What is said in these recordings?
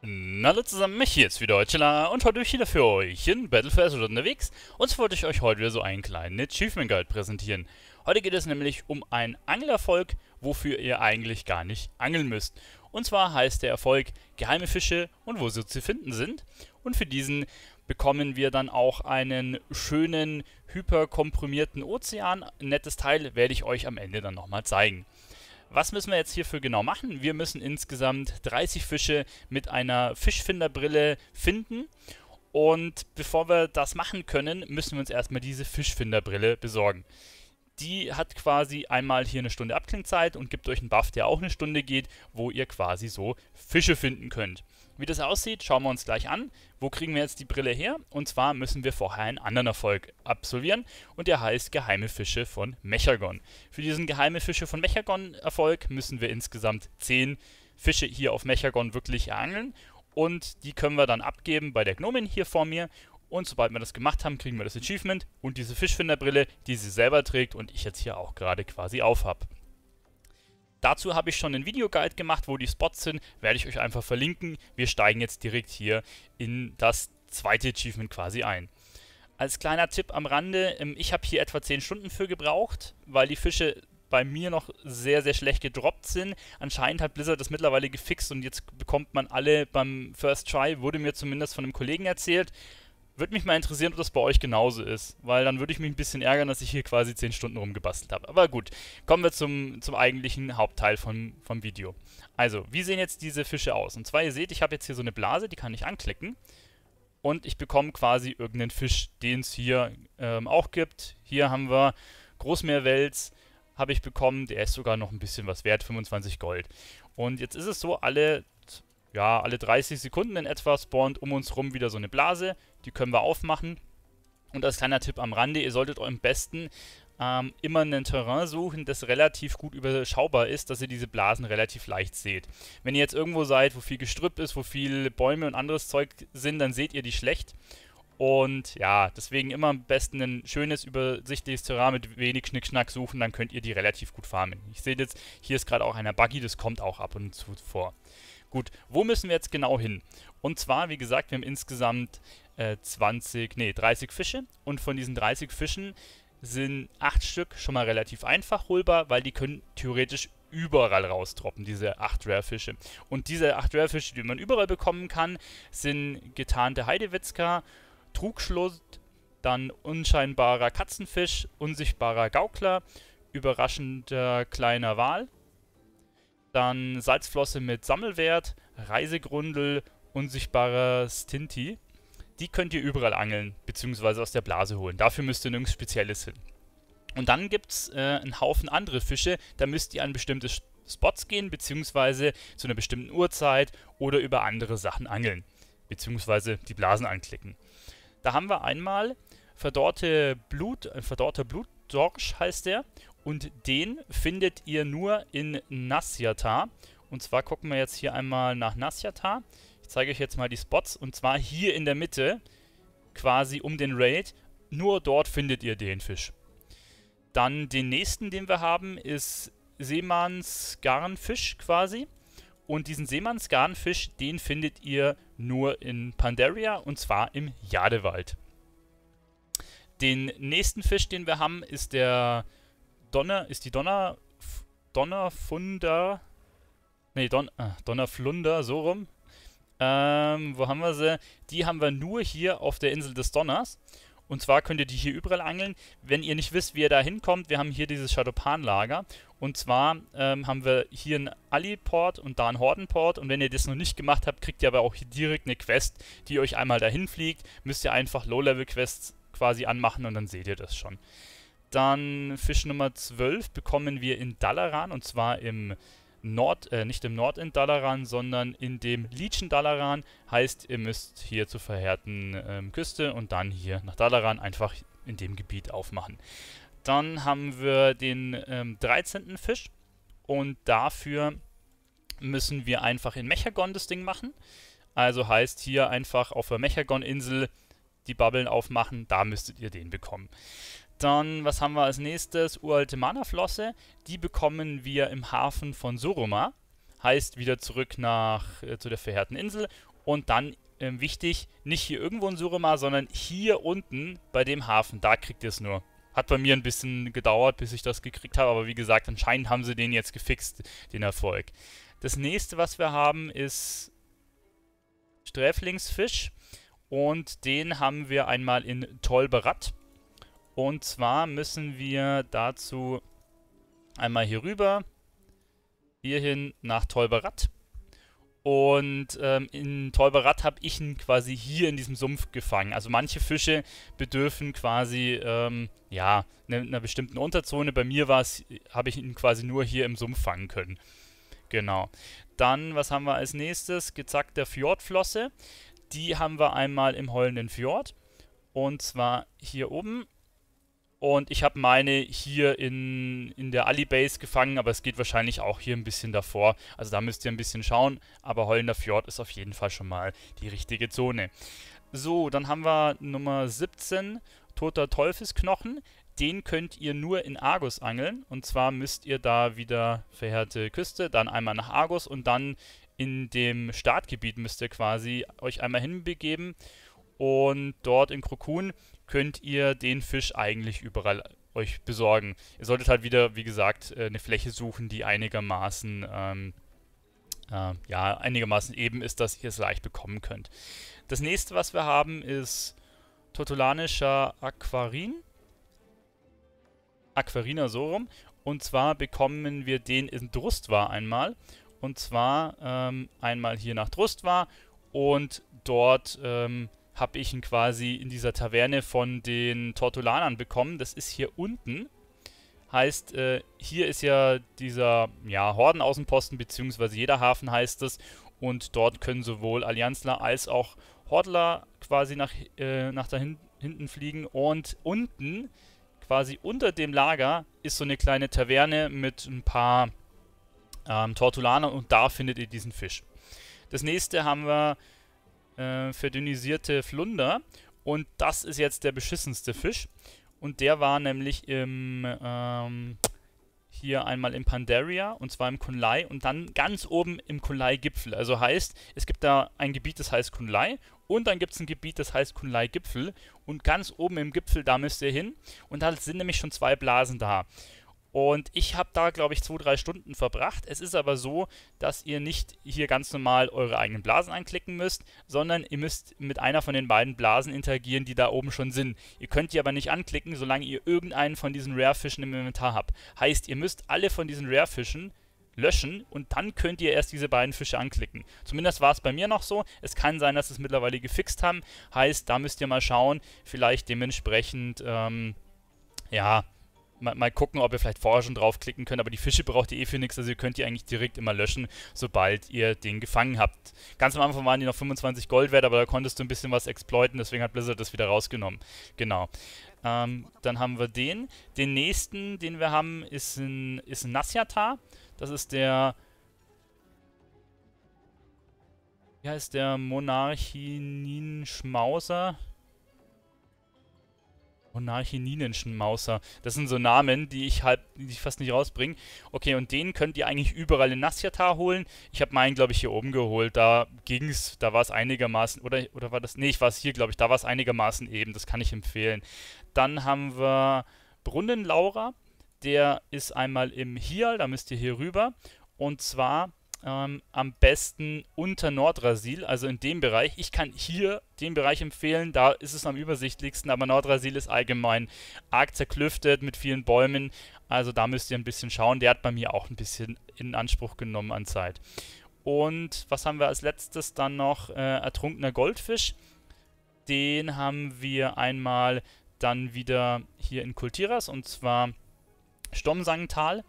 Hallo alle zusammen, mich hier ist wieder Deutschela und heute bin ich wieder für euch in Battle for unterwegs und so wollte ich euch heute wieder so einen kleinen Achievement Guide präsentieren. Heute geht es nämlich um einen Anglerfolg, wofür ihr eigentlich gar nicht angeln müsst. Und zwar heißt der Erfolg Geheime Fische und wo sie zu finden sind und für diesen bekommen wir dann auch einen schönen hyperkomprimierten Ozean. Ein nettes Teil werde ich euch am Ende dann nochmal zeigen. Was müssen wir jetzt hierfür genau machen? Wir müssen insgesamt 30 Fische mit einer Fischfinderbrille finden. Und bevor wir das machen können, müssen wir uns erstmal diese Fischfinderbrille besorgen. Die hat quasi einmal hier eine Stunde Abklingzeit und gibt euch einen Buff, der auch eine Stunde geht, wo ihr quasi so Fische finden könnt. Wie das aussieht, schauen wir uns gleich an. Wo kriegen wir jetzt die Brille her? Und zwar müssen wir vorher einen anderen Erfolg absolvieren und der heißt Geheime Fische von Mechagon. Für diesen Geheime Fische von Mechagon Erfolg müssen wir insgesamt 10 Fische hier auf Mechagon wirklich angeln und die können wir dann abgeben bei der Gnomin hier vor mir und sobald wir das gemacht haben, kriegen wir das Achievement und diese Fischfinderbrille, die sie selber trägt und ich jetzt hier auch gerade quasi aufhab. Dazu habe ich schon einen Videoguide gemacht, wo die Spots sind, werde ich euch einfach verlinken. Wir steigen jetzt direkt hier in das zweite Achievement quasi ein. Als kleiner Tipp am Rande, ähm, ich habe hier etwa 10 Stunden für gebraucht, weil die Fische bei mir noch sehr, sehr schlecht gedroppt sind. Anscheinend hat Blizzard das mittlerweile gefixt und jetzt bekommt man alle beim First Try, wurde mir zumindest von einem Kollegen erzählt. Würde mich mal interessieren, ob das bei euch genauso ist, weil dann würde ich mich ein bisschen ärgern, dass ich hier quasi 10 Stunden rumgebastelt habe. Aber gut, kommen wir zum, zum eigentlichen Hauptteil von, vom Video. Also, wie sehen jetzt diese Fische aus? Und zwar, ihr seht, ich habe jetzt hier so eine Blase, die kann ich anklicken und ich bekomme quasi irgendeinen Fisch, den es hier ähm, auch gibt. Hier haben wir Großmeerwels, habe ich bekommen, der ist sogar noch ein bisschen was wert, 25 Gold. Und jetzt ist es so, alle ja, alle 30 Sekunden in etwa spawnt um uns rum wieder so eine Blase. Die können wir aufmachen. Und als kleiner Tipp am Rande, ihr solltet euch am besten ähm, immer ein Terrain suchen, das relativ gut überschaubar ist, dass ihr diese Blasen relativ leicht seht. Wenn ihr jetzt irgendwo seid, wo viel Gestrüpp ist, wo viel Bäume und anderes Zeug sind, dann seht ihr die schlecht. Und ja, deswegen immer am besten ein schönes, übersichtliches Terrain mit wenig Schnickschnack suchen, dann könnt ihr die relativ gut farmen. Ich sehe jetzt, hier ist gerade auch einer Buggy, das kommt auch ab und zu vor. Gut, wo müssen wir jetzt genau hin? Und zwar, wie gesagt, wir haben insgesamt 20, äh, nee, 30 Fische. Und von diesen 30 Fischen sind 8 Stück schon mal relativ einfach holbar, weil die können theoretisch überall raustroppen, diese 8 Rare-Fische. Und diese 8 Rare-Fische, die man überall bekommen kann, sind getarnte Heidewitzka, Trugschluss, dann unscheinbarer Katzenfisch, unsichtbarer Gaukler, überraschender kleiner Wal, dann Salzflosse mit Sammelwert, Reisegrundel, unsichtbarer Stinti die könnt ihr überall angeln, beziehungsweise aus der Blase holen. Dafür müsst ihr nirgends Spezielles hin. Und dann gibt es äh, einen Haufen andere Fische, da müsst ihr an bestimmte Spots gehen, beziehungsweise zu einer bestimmten Uhrzeit oder über andere Sachen angeln, beziehungsweise die Blasen anklicken. Da haben wir einmal verdorrte Blut, ein äh, verdorrter Blutdorsch heißt der, und den findet ihr nur in Nasjata. Und zwar gucken wir jetzt hier einmal nach Nasjata. Ich zeige euch jetzt mal die Spots und zwar hier in der Mitte, quasi um den Raid. Nur dort findet ihr den Fisch. Dann den nächsten, den wir haben, ist Seemannsgarnfisch quasi. Und diesen Seemannsgarnfisch, den findet ihr nur in Pandaria und zwar im Jadewald. Den nächsten Fisch, den wir haben, ist der Donner, ist die Donner, Donnerfunder, nee, Don, äh, Donnerflunder, so rum. Ähm, wo haben wir sie? Die haben wir nur hier auf der Insel des Donners. Und zwar könnt ihr die hier überall angeln. Wenn ihr nicht wisst, wie ihr da hinkommt, wir haben hier dieses Shadowpan-Lager. Und zwar ähm, haben wir hier einen Ali-Port und da einen Horden-Port. Und wenn ihr das noch nicht gemacht habt, kriegt ihr aber auch hier direkt eine Quest, die euch einmal dahin fliegt. Müsst ihr einfach Low-Level-Quests quasi anmachen und dann seht ihr das schon. Dann Fisch Nummer 12 bekommen wir in Dalaran und zwar im Nord, äh, nicht im Nordend Dalaran, sondern in dem Legion Dalaran. Heißt, ihr müsst hier zur verheerten äh, Küste und dann hier nach Dalaran einfach in dem Gebiet aufmachen. Dann haben wir den ähm, 13. Fisch und dafür müssen wir einfach in Mechagon das Ding machen. Also heißt hier einfach auf der Mechagon-Insel die Bubbeln aufmachen, da müsstet ihr den bekommen. Dann, was haben wir als nächstes? Uralte Mana-Flosse. Die bekommen wir im Hafen von Suruma. Heißt, wieder zurück nach, äh, zu der verheerten Insel. Und dann, äh, wichtig, nicht hier irgendwo in Suruma, sondern hier unten bei dem Hafen. Da kriegt ihr es nur. Hat bei mir ein bisschen gedauert, bis ich das gekriegt habe. Aber wie gesagt, anscheinend haben sie den jetzt gefixt, den Erfolg. Das nächste, was wir haben, ist Sträflingsfisch. Und den haben wir einmal in Tolberat. Und zwar müssen wir dazu einmal hier rüber, hierhin nach Tolberat. Und ähm, in Tolberat habe ich ihn quasi hier in diesem Sumpf gefangen. Also manche Fische bedürfen quasi, ähm, ja, ne, einer bestimmten Unterzone. Bei mir war es, habe ich ihn quasi nur hier im Sumpf fangen können. Genau. Dann, was haben wir als nächstes? der Fjordflosse. Die haben wir einmal im heulenden Fjord. Und zwar hier oben. Und ich habe meine hier in, in der Alibase gefangen, aber es geht wahrscheinlich auch hier ein bisschen davor. Also da müsst ihr ein bisschen schauen, aber Hollender Fjord ist auf jeden Fall schon mal die richtige Zone. So, dann haben wir Nummer 17, Toter Teufelsknochen. Den könnt ihr nur in Argus angeln. Und zwar müsst ihr da wieder verhärte Küste, dann einmal nach Argus und dann in dem Startgebiet müsst ihr quasi euch einmal hinbegeben. Und dort in Krokun könnt ihr den Fisch eigentlich überall euch besorgen. Ihr solltet halt wieder, wie gesagt, äh, eine Fläche suchen, die einigermaßen, ähm, äh, ja, einigermaßen eben ist, dass ihr es leicht bekommen könnt. Das nächste, was wir haben, ist Totolanischer Aquarin. Aquariner so rum. Und zwar bekommen wir den in Drustwar einmal. Und zwar ähm, einmal hier nach Drustwar und dort ähm, habe ich ihn quasi in dieser Taverne von den Tortolanern bekommen. Das ist hier unten. Heißt, äh, hier ist ja dieser ja, Hordenaußenposten, beziehungsweise jeder Hafen heißt es. Und dort können sowohl Allianzler als auch Hordler quasi nach, äh, nach da hinten fliegen. Und unten, quasi unter dem Lager, ist so eine kleine Taverne mit ein paar ähm, Tortulaner und da findet ihr diesen Fisch. Das nächste haben wir äh, verdünnisierte Flunder. Und das ist jetzt der beschissenste Fisch. Und der war nämlich im ähm, hier einmal im Pandaria und zwar im Kunlai und dann ganz oben im Kunlai-Gipfel. Also heißt, es gibt da ein Gebiet, das heißt Kunlai und dann gibt es ein Gebiet, das heißt Kunlai-Gipfel und ganz oben im Gipfel, da müsst ihr hin und da sind nämlich schon zwei Blasen da. Und ich habe da, glaube ich, zwei, drei Stunden verbracht. Es ist aber so, dass ihr nicht hier ganz normal eure eigenen Blasen anklicken müsst, sondern ihr müsst mit einer von den beiden Blasen interagieren, die da oben schon sind. Ihr könnt die aber nicht anklicken, solange ihr irgendeinen von diesen Rare-Fischen im Inventar habt. Heißt, ihr müsst alle von diesen Rare-Fischen löschen und dann könnt ihr erst diese beiden Fische anklicken. Zumindest war es bei mir noch so. Es kann sein, dass es mittlerweile gefixt haben. Heißt, da müsst ihr mal schauen, vielleicht dementsprechend, ähm, ja, mal, mal, gucken, ob ihr vielleicht vorher schon draufklicken könnt, aber die Fische braucht ihr eh für nichts, also ihr könnt die eigentlich direkt immer löschen, sobald ihr den gefangen habt. Ganz am Anfang waren die noch 25 Gold wert, aber da konntest du ein bisschen was exploiten, deswegen hat Blizzard das wieder rausgenommen. Genau. Ähm, dann haben wir den. Den nächsten, den wir haben, ist ein, ist ein Nasyata. Das ist der wie heißt der Monarchinin Schmauser? monarchininischen Mauser. Das sind so Namen, die ich halt die ich fast nicht rausbringe. Okay, und den könnt ihr eigentlich überall in Nasjatar holen. Ich habe meinen, glaube ich, hier oben geholt. Da ging's, da war es einigermaßen, oder, oder war das, nee, ich war es hier, glaube ich, da war es einigermaßen eben. Das kann ich empfehlen. Dann haben wir Brunnenlaura. Der ist einmal im Hier, da müsst ihr hier rüber. Und zwar ähm, am besten unter Nordrasil, also in dem Bereich. Ich kann hier den Bereich empfehlen, da ist es am übersichtlichsten, aber Nordrasil ist allgemein arg zerklüftet mit vielen Bäumen, also da müsst ihr ein bisschen schauen. Der hat bei mir auch ein bisschen in Anspruch genommen an Zeit. Und was haben wir als letztes dann noch? Äh, ertrunkener Goldfisch. Den haben wir einmal dann wieder hier in Kultiras und zwar Stommsangental.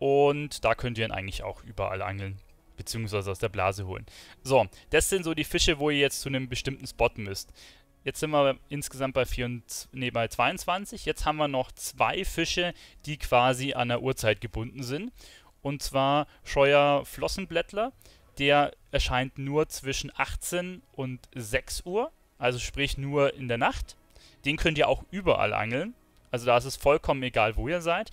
Und da könnt ihr ihn eigentlich auch überall angeln, beziehungsweise aus der Blase holen. So, das sind so die Fische, wo ihr jetzt zu einem bestimmten Spot müsst. Jetzt sind wir insgesamt bei, 24, nee, bei 22. Jetzt haben wir noch zwei Fische, die quasi an der Uhrzeit gebunden sind. Und zwar Scheuer Flossenblättler. Der erscheint nur zwischen 18 und 6 Uhr, also sprich nur in der Nacht. Den könnt ihr auch überall angeln. Also da ist es vollkommen egal, wo ihr seid.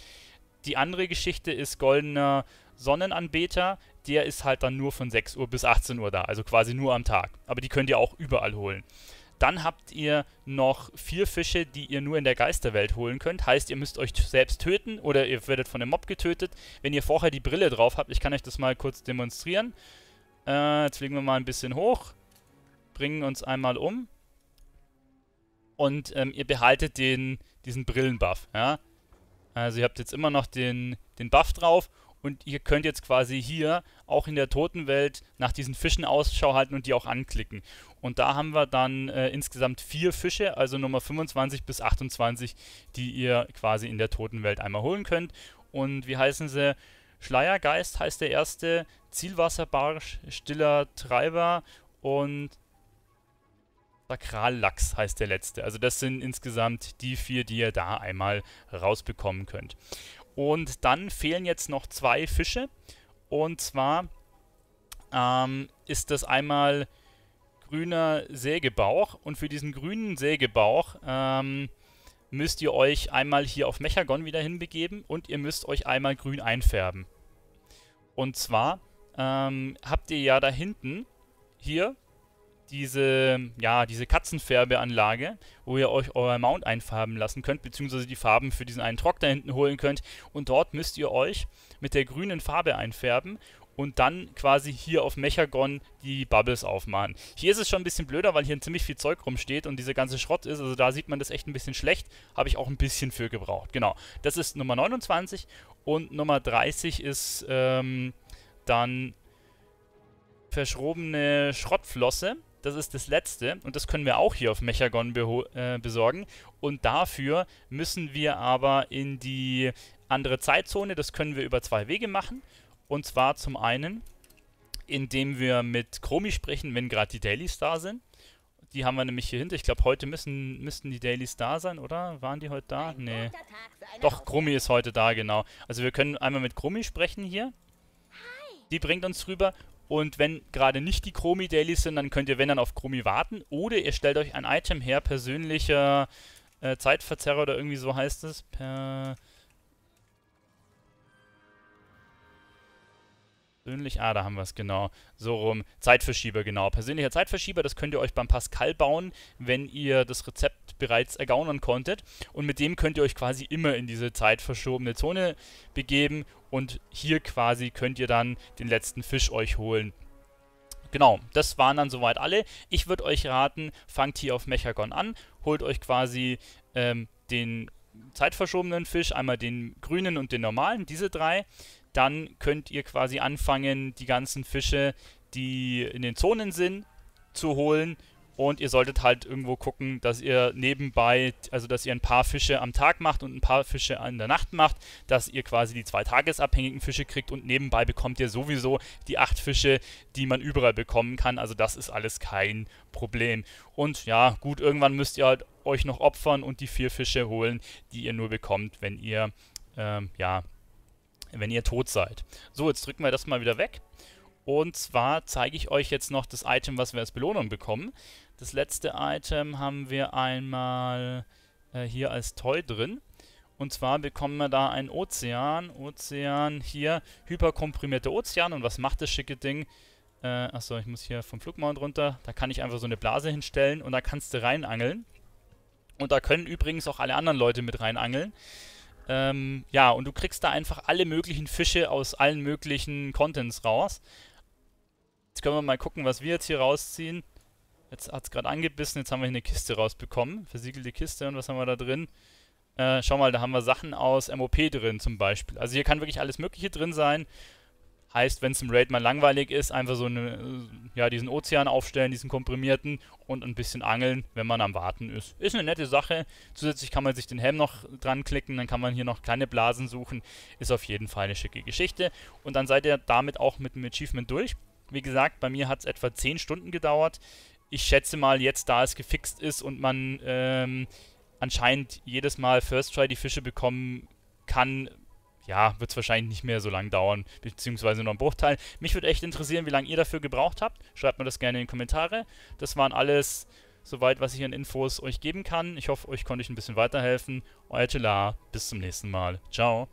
Die andere Geschichte ist goldener Sonnenanbeter. Der ist halt dann nur von 6 Uhr bis 18 Uhr da, also quasi nur am Tag. Aber die könnt ihr auch überall holen. Dann habt ihr noch vier Fische, die ihr nur in der Geisterwelt holen könnt. Heißt, ihr müsst euch selbst töten oder ihr werdet von einem Mob getötet. Wenn ihr vorher die Brille drauf habt, ich kann euch das mal kurz demonstrieren. Äh, jetzt fliegen wir mal ein bisschen hoch, bringen uns einmal um und ähm, ihr behaltet den, diesen Brillenbuff. Ja? Also ihr habt jetzt immer noch den, den Buff drauf und ihr könnt jetzt quasi hier auch in der Totenwelt nach diesen Fischen Ausschau halten und die auch anklicken. Und da haben wir dann äh, insgesamt vier Fische, also Nummer 25 bis 28, die ihr quasi in der Totenwelt einmal holen könnt. Und wie heißen sie? Schleiergeist heißt der erste, Zielwasserbarsch, Stiller Treiber und Sakrallachs heißt der letzte. Also das sind insgesamt die vier, die ihr da einmal rausbekommen könnt. Und dann fehlen jetzt noch zwei Fische. Und zwar ähm, ist das einmal grüner Sägebauch. Und für diesen grünen Sägebauch ähm, müsst ihr euch einmal hier auf Mechagon wieder hinbegeben und ihr müsst euch einmal grün einfärben. Und zwar ähm, habt ihr ja da hinten hier diese, ja, diese Katzenfärbeanlage, wo ihr euch euer Mount einfarben lassen könnt, beziehungsweise die Farben für diesen einen Trock da hinten holen könnt. Und dort müsst ihr euch mit der grünen Farbe einfärben und dann quasi hier auf Mechagon die Bubbles aufmachen. Hier ist es schon ein bisschen blöder, weil hier ziemlich viel Zeug rumsteht und dieser ganze Schrott ist, also da sieht man das echt ein bisschen schlecht, habe ich auch ein bisschen für gebraucht. Genau, das ist Nummer 29 und Nummer 30 ist ähm, dann verschrobene Schrottflosse. Das ist das letzte und das können wir auch hier auf Mechagon äh, besorgen. Und dafür müssen wir aber in die andere Zeitzone. Das können wir über zwei Wege machen. Und zwar zum einen, indem wir mit Chromi sprechen, wenn gerade die Dailies da sind. Die haben wir nämlich hier hinter. Ich glaube, heute müssen, müssten die Dailies da sein, oder? Waren die heute da? Ein nee. Doch, Chromi ist heute da, genau. Also wir können einmal mit Chromi sprechen hier. Die bringt uns rüber und wenn gerade nicht die Chromi Dailies sind, dann könnt ihr, wenn dann, auf Chromi warten. Oder ihr stellt euch ein Item her, persönlicher äh, Zeitverzerrer oder irgendwie so heißt es. Per Persönlich, ah, da haben wir es, genau. So rum. Zeitverschieber, genau. Persönlicher Zeitverschieber, das könnt ihr euch beim Pascal bauen, wenn ihr das Rezept bereits ergaunern konntet. Und mit dem könnt ihr euch quasi immer in diese zeitverschobene Zone begeben. Und hier quasi könnt ihr dann den letzten Fisch euch holen. Genau, das waren dann soweit alle. Ich würde euch raten, fangt hier auf Mechagon an, holt euch quasi ähm, den zeitverschobenen Fisch, einmal den grünen und den normalen, diese drei dann könnt ihr quasi anfangen, die ganzen Fische, die in den Zonen sind, zu holen. Und ihr solltet halt irgendwo gucken, dass ihr nebenbei, also dass ihr ein paar Fische am Tag macht und ein paar Fische in der Nacht macht, dass ihr quasi die zwei tagesabhängigen Fische kriegt und nebenbei bekommt ihr sowieso die acht Fische, die man überall bekommen kann. Also das ist alles kein Problem. Und ja, gut, irgendwann müsst ihr halt euch noch opfern und die vier Fische holen, die ihr nur bekommt, wenn ihr ähm, ja wenn ihr tot seid. So, jetzt drücken wir das mal wieder weg. Und zwar zeige ich euch jetzt noch das Item, was wir als Belohnung bekommen. Das letzte Item haben wir einmal äh, hier als Toy drin. Und zwar bekommen wir da einen Ozean. Ozean hier, hyperkomprimierter Ozean. Und was macht das schicke Ding? Äh, achso, ich muss hier vom Flugmount runter. Da kann ich einfach so eine Blase hinstellen und da kannst du reinangeln. Und da können übrigens auch alle anderen Leute mit reinangeln. Ähm, ja, und du kriegst da einfach alle möglichen Fische aus allen möglichen Contents raus. Jetzt können wir mal gucken, was wir jetzt hier rausziehen. Jetzt hat es gerade angebissen, jetzt haben wir hier eine Kiste rausbekommen. Versiegelte Kiste und was haben wir da drin? Äh, schau mal, da haben wir Sachen aus MOP drin zum Beispiel. Also hier kann wirklich alles mögliche drin sein. Heißt, wenn es im Raid mal langweilig ist, einfach so eine, ja, diesen Ozean aufstellen, diesen komprimierten und ein bisschen angeln, wenn man am Warten ist. Ist eine nette Sache. Zusätzlich kann man sich den Helm noch dran klicken, dann kann man hier noch kleine Blasen suchen. Ist auf jeden Fall eine schicke Geschichte. Und dann seid ihr damit auch mit dem Achievement durch. Wie gesagt, bei mir hat es etwa 10 Stunden gedauert. Ich schätze mal, jetzt da es gefixt ist und man ähm, anscheinend jedes Mal First Try die Fische bekommen kann, ja, wird es wahrscheinlich nicht mehr so lange dauern, beziehungsweise nur ein Bruchteil. Mich würde echt interessieren, wie lange ihr dafür gebraucht habt. Schreibt mir das gerne in die Kommentare. Das waren alles soweit, was ich an Infos euch geben kann. Ich hoffe, euch konnte ich ein bisschen weiterhelfen. Euer Tela, bis zum nächsten Mal. Ciao.